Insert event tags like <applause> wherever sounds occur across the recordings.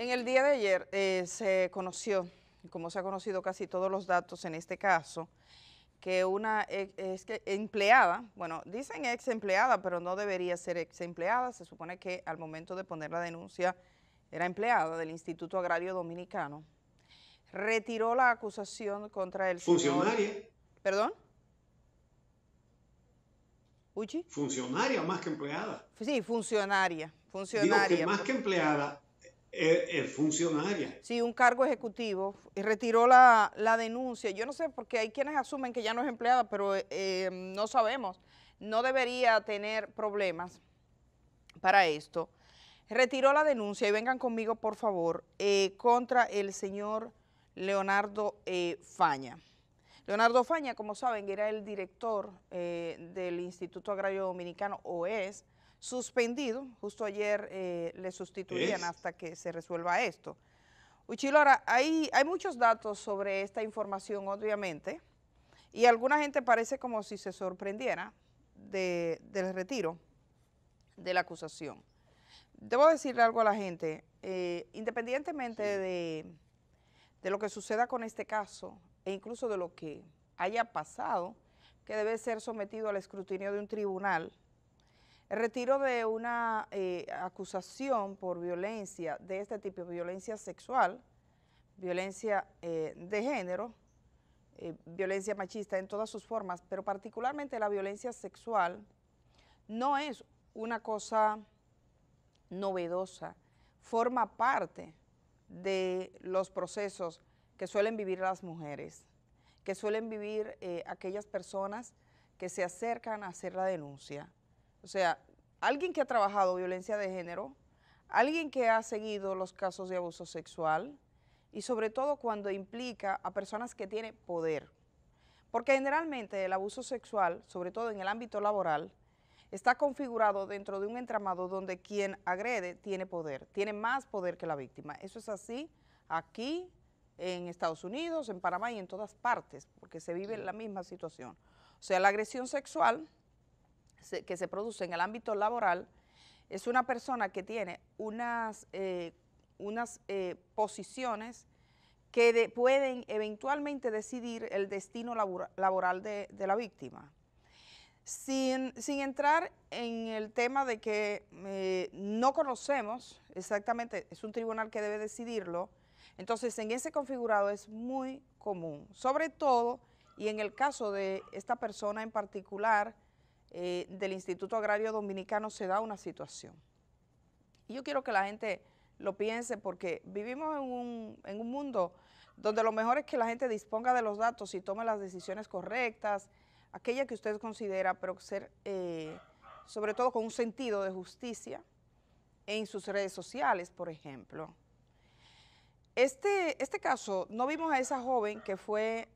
En el día de ayer eh, se conoció, como se ha conocido casi todos los datos en este caso, que una empleada, bueno, dicen ex empleada, pero no debería ser ex empleada, se supone que al momento de poner la denuncia era empleada del Instituto Agrario Dominicano, retiró la acusación contra el Funcionaria. ¿Perdón? ¿Uchi? Funcionaria más que empleada. Sí, funcionaria, funcionaria. que más que empleada, es funcionaria. Sí, un cargo ejecutivo. retiró la, denuncia. Yo no sé, porque hay quienes asumen que ya no es empleada, pero eh, em, no sabemos. No debería tener problemas para esto. Retiró la denuncia y vengan conmigo, por favor, eh, contra el señor Leonardo eh, Faña. Leonardo Faña, como saben, era el director del Instituto Agrario Dominicano, o es, suspendido. Justo ayer eh, le sustituían hasta que se resuelva esto. Uchilora, hay, hay muchos datos sobre esta información, obviamente, y alguna gente parece como si se sorprendiera del retiro de la acusación. Debo decirle algo a la gente, eh, independientemente de, de lo que suceda con este caso e incluso de lo que haya pasado, que debe ser sometido al escrutinio de un tribunal el retiro de una eh, acusación por violencia de este tipo, violencia sexual, violencia eh, de género, eh, violencia machista en todas sus formas, pero particularmente la violencia sexual no es una cosa novedosa, forma parte de los procesos que suelen vivir las mujeres, que suelen vivir aquellas personas que se acercan a hacer la denuncia. O sea, alguien que ha trabajado violencia de género, alguien que ha seguido los casos de abuso sexual y sobre todo cuando implica a personas que tienen poder. Porque generalmente el abuso sexual, sobre todo en el ámbito laboral, está configurado dentro de un entramado donde quien agrede tiene poder, tiene más poder que la víctima. Eso es así aquí, en Estados Unidos, en Panamá y en todas partes, porque se vive la misma situación. O sea, la agresión sexual que se produce en el ámbito laboral es una persona que tiene unas, eh, unas eh, posiciones que pueden eventualmente decidir el destino laboral de, la víctima. Sin, entrar en el tema de que eh, no conocemos exactamente, es un tribunal que debe decidirlo, entonces en ese configurado es muy común, sobre todo, y en el caso de esta persona en particular, eh, del Instituto Agrario Dominicano se da una situación. Y yo quiero que la gente lo piense porque vivimos en un, en un mundo donde lo mejor es que la gente disponga de los datos y tome las decisiones correctas, aquella que usted considera, pero ser eh, sobre todo con un sentido de justicia en sus redes sociales, por ejemplo. Este, este caso, no vimos a esa joven que fue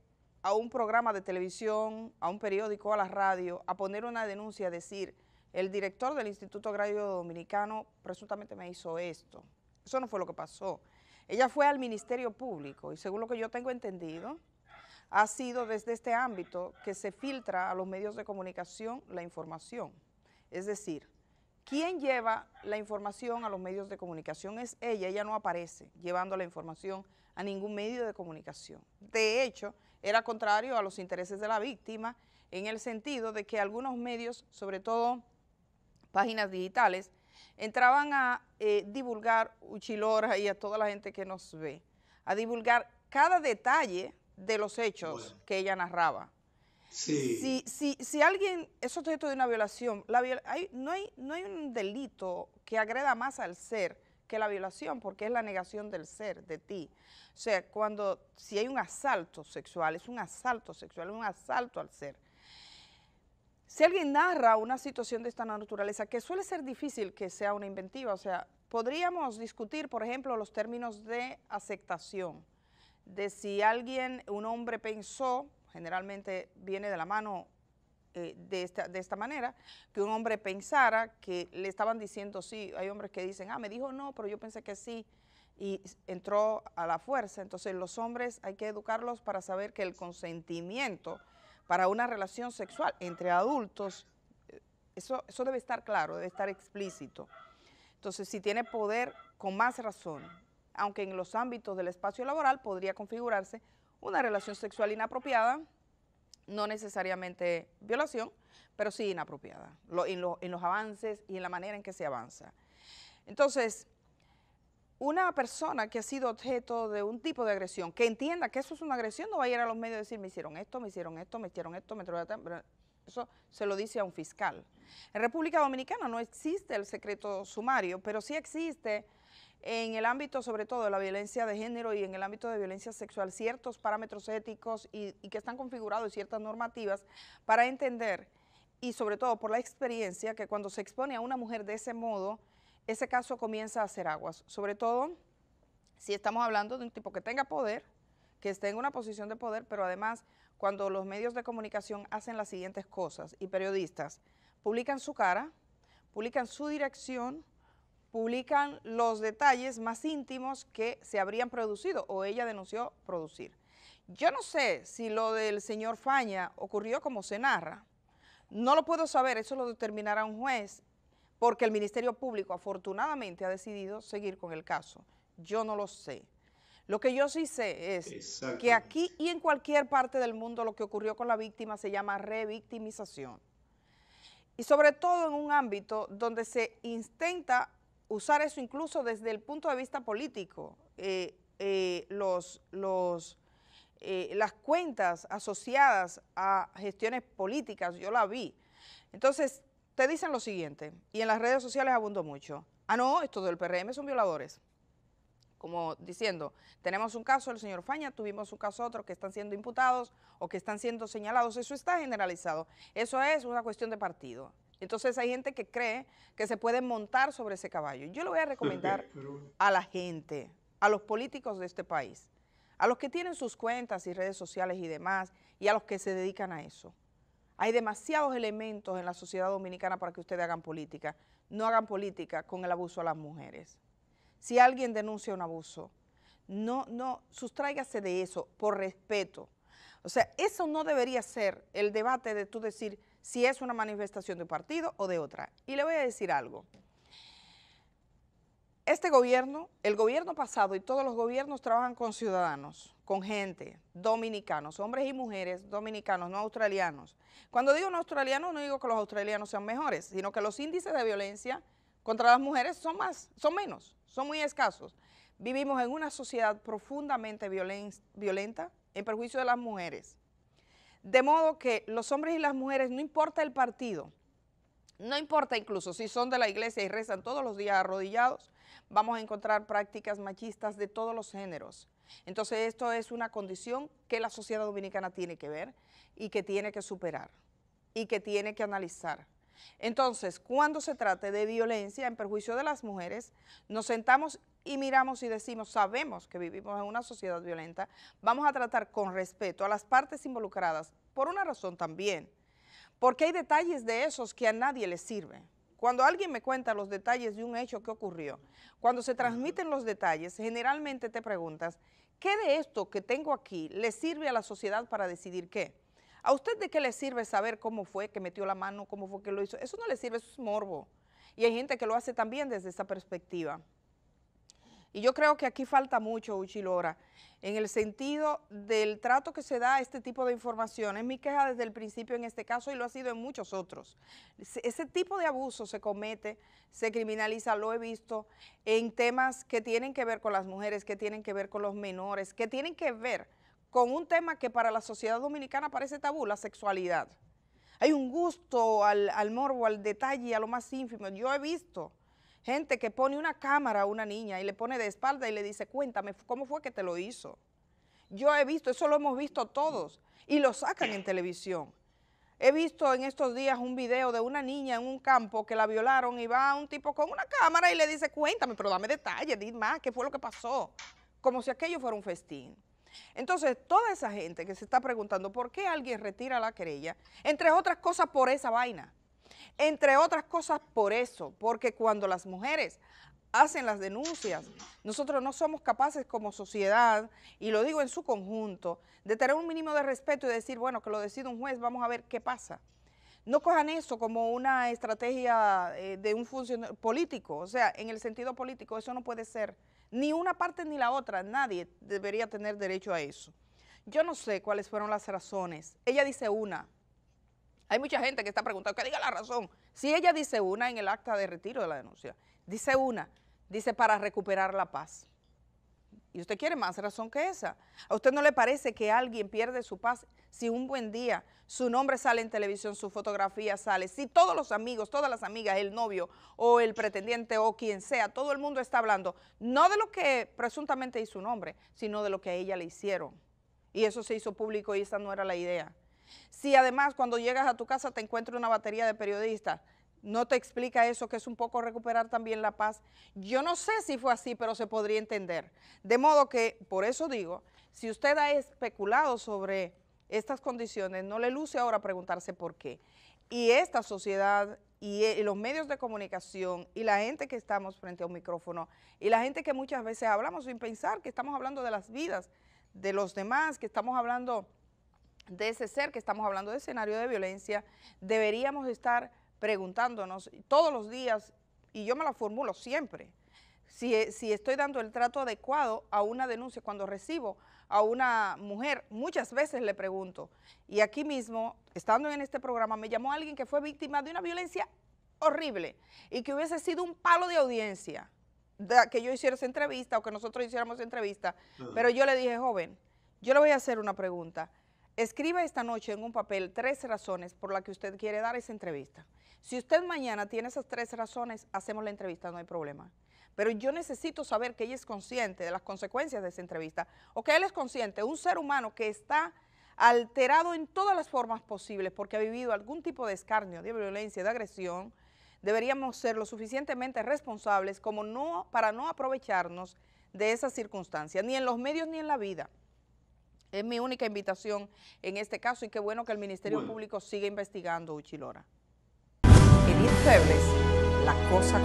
a un programa de televisión, a un periódico, a la radio, a poner una denuncia, decir, el director del Instituto Agrario Dominicano presuntamente me hizo esto. Eso no fue lo que pasó. Ella fue al Ministerio Público y según lo que yo tengo entendido, ha sido desde este ámbito que se filtra a los medios de comunicación la información. Es decir, quien lleva la información a los medios de comunicación es ella, ella no aparece llevando la información a ningún medio de comunicación. De hecho, era contrario a los intereses de la víctima en el sentido de que algunos medios, sobre todo páginas digitales, entraban a eh, divulgar, Uchilora y a toda la gente que nos ve, a divulgar cada detalle de los hechos que ella narraba. Sí. Si, si, si, alguien es objeto de una violación, la no, hay, no hay un delito que agreda más al ser que la violación, porque es la negación del ser, de ti. O sea, cuando, si hay un asalto sexual, es un asalto sexual, es un asalto al ser. Si alguien narra una situación de esta naturaleza, que suele ser difícil que sea una inventiva, o sea, podríamos discutir, por ejemplo, los términos de aceptación, de si alguien, un hombre pensó, generalmente viene de la mano eh, de, esta, de esta manera, que un hombre pensara que le estaban diciendo sí, hay hombres que dicen, ah, me dijo no, pero yo pensé que sí, y entró a la fuerza. Entonces los hombres hay que educarlos para saber que el consentimiento para una relación sexual entre adultos, eh, eso, eso debe estar claro, debe estar explícito. Entonces si tiene poder, con más razón, aunque en los ámbitos del espacio laboral podría configurarse una relación sexual inapropiada, no necesariamente violación, pero sí inapropiada, en, los avances y en la manera en que se avanza. Entonces, una persona que ha sido objeto de un tipo de agresión, que entienda que eso es una agresión, no va a ir a los medios a decir, me hicieron esto, me hicieron esto, me hicieron esto, me Eso se lo dice a un fiscal. En República Dominicana no existe el secreto sumario, pero sí existe en el ámbito sobre todo de la violencia de género y en el ámbito de violencia sexual ciertos parámetros éticos y, que están configurados ciertas normativas para entender y sobre todo por la experiencia que cuando se expone a una mujer de ese modo, ese caso comienza a hacer aguas, sobre todo si estamos hablando de un tipo que tenga poder, que esté en una posición de poder, pero además cuando los medios de comunicación hacen las siguientes cosas y periodistas publican su cara, publican su dirección, publican los detalles más íntimos que se habrían producido o ella denunció producir. Yo no sé si lo del señor Faña ocurrió como se narra. No lo puedo saber, eso lo determinará un juez, porque el Ministerio Público afortunadamente ha decidido seguir con el caso. Yo no lo sé. Lo que yo sí sé es que aquí y en cualquier parte del mundo lo que ocurrió con la víctima se llama revictimización. Y sobre todo en un ámbito donde se intenta usar eso incluso desde el punto de vista político, eh, eh, los, los, eh, las cuentas asociadas a gestiones políticas, yo la vi. Entonces, te dicen lo siguiente, y en las redes sociales abundo mucho, ah no, esto del PRM son violadores. Como diciendo, tenemos un caso del señor Faña, tuvimos un caso otro que están siendo imputados o que están siendo señalados, eso está generalizado, eso es una cuestión de partido. Entonces hay gente que cree que se puede montar sobre ese caballo. Yo le voy a recomendar <laughs> a la gente, a los políticos de este país, a los que tienen sus cuentas y redes sociales y demás, y a los que se dedican a eso. Hay demasiados elementos en la sociedad dominicana para que ustedes hagan política. No hagan política con el abuso a las mujeres. Si alguien denuncia un abuso, no, no, sustráigase de eso por respeto. O sea, eso no debería ser el debate de tú decir, si es una manifestación de un partido o de otra. Y le voy a decir algo. Este gobierno, el gobierno pasado y todos los gobiernos trabajan con ciudadanos, con gente, dominicanos, hombres y mujeres dominicanos, no australianos. Cuando digo no australianos, no digo que los australianos sean mejores, sino que los índices de violencia contra las mujeres son, más, son menos, son muy escasos. Vivimos en una sociedad profundamente violenta en perjuicio de las mujeres. De modo que los hombres y las mujeres, no importa el partido, no importa incluso si son de la iglesia y rezan todos los días arrodillados, vamos a encontrar prácticas machistas de todos los géneros. Entonces esto es una condición que la sociedad dominicana tiene que ver y que tiene que superar y que tiene que analizar entonces, cuando se trate de violencia en perjuicio de las mujeres, nos sentamos y miramos y decimos, sabemos que vivimos en una sociedad violenta, vamos a tratar con respeto a las partes involucradas, por una razón también, porque hay detalles de esos que a nadie les sirve. Cuando alguien me cuenta los detalles de un hecho que ocurrió, cuando se transmiten los detalles, generalmente te preguntas, ¿qué de esto que tengo aquí le sirve a la sociedad para decidir qué? ¿A usted de qué le sirve saber cómo fue que metió la mano, cómo fue que lo hizo? Eso no le sirve, eso es morbo. Y hay gente que lo hace también desde esa perspectiva. Y yo creo que aquí falta mucho, Uchilora, en el sentido del trato que se da a este tipo de información. Es mi queja desde el principio en este caso y lo ha sido en muchos otros. Ese tipo de abuso se comete, se criminaliza, lo he visto, en temas que tienen que ver con las mujeres, que tienen que ver con los menores, que tienen que ver con un tema que para la sociedad dominicana parece tabú, la sexualidad. Hay un gusto al, morbo, al detalle, a lo más ínfimo. Yo he visto gente que pone una cámara a una niña y le pone de espalda y le dice, cuéntame, ¿cómo fue que te lo hizo? Yo he visto, eso lo hemos visto todos, y lo sacan en televisión. He visto en estos días un video de una niña en un campo que la violaron y va un tipo con una cámara y le dice, cuéntame, pero dame detalles, dime más, qué fue lo que pasó, como si aquello fuera un festín. Entonces, toda esa gente que se está preguntando por qué alguien retira la querella, entre otras cosas por esa vaina, entre otras cosas por eso, porque cuando las mujeres hacen las denuncias. Nosotros no somos capaces como sociedad, y lo digo en su conjunto, de tener un mínimo de respeto y decir, bueno, que lo decida un juez, vamos a ver qué pasa no cojan eso como una estrategia eh, de un funcionario político, o sea, en el sentido político eso no puede ser, ni una parte ni la otra, nadie debería tener derecho a eso. Yo no sé cuáles fueron las razones, ella dice una, hay mucha gente que está preguntando, que diga la razón, si ella dice una en el acta de retiro de la denuncia, dice una, dice para recuperar la paz. Y usted quiere más razón que esa. ¿A usted no le parece que alguien pierde su paz si un buen día su nombre sale en televisión, su fotografía sale, si todos los amigos, todas las amigas, el novio o el pretendiente o quien sea, todo el mundo está hablando, no de lo que presuntamente hizo su nombre, sino de lo que a ella le hicieron? Y eso se hizo público y esa no era la idea. Si además cuando llegas a tu casa te encuentras una batería de periodistas ¿No te explica eso que es un poco recuperar también la paz? Yo no sé si fue así, pero se podría entender. De modo que, por eso digo, si usted ha especulado sobre estas condiciones, no le luce ahora preguntarse por qué. Y esta sociedad eh, y, los medios de comunicación y la gente que estamos frente a un micrófono y la gente que muchas veces hablamos sin pensar que estamos hablando de las vidas de los demás, que estamos hablando de ese ser, que estamos hablando de escenario de violencia, deberíamos estar preguntándonos todos los días, y yo me la formulo siempre, eh, si, estoy dando el trato adecuado a una denuncia, cuando recibo a una mujer, muchas veces le pregunto, y aquí mismo, estando en este programa, me llamó alguien que fue víctima de una violencia horrible y que hubiese sido un palo de audiencia que yo hiciera esa entrevista o que nosotros hiciéramos esa entrevista, pero yo le dije, joven, yo le voy a hacer una pregunta, Escriba esta noche en un papel tres razones por las que usted quiere dar esa entrevista. Si usted mañana tiene esas tres razones, hacemos la entrevista, no hay problema. Pero yo necesito saber que ella es consciente de las consecuencias de esa entrevista o que él es consciente, un ser humano que está alterado en todas las formas posibles porque ha vivido algún tipo de escarnio, de violencia, de agresión, deberíamos ser lo suficientemente responsables como no, para no aprovecharnos de esas circunstancias, ni en los medios ni en la vida. Es mi única invitación en este caso y qué bueno que el Ministerio Público siga investigando Uchilora. la cosa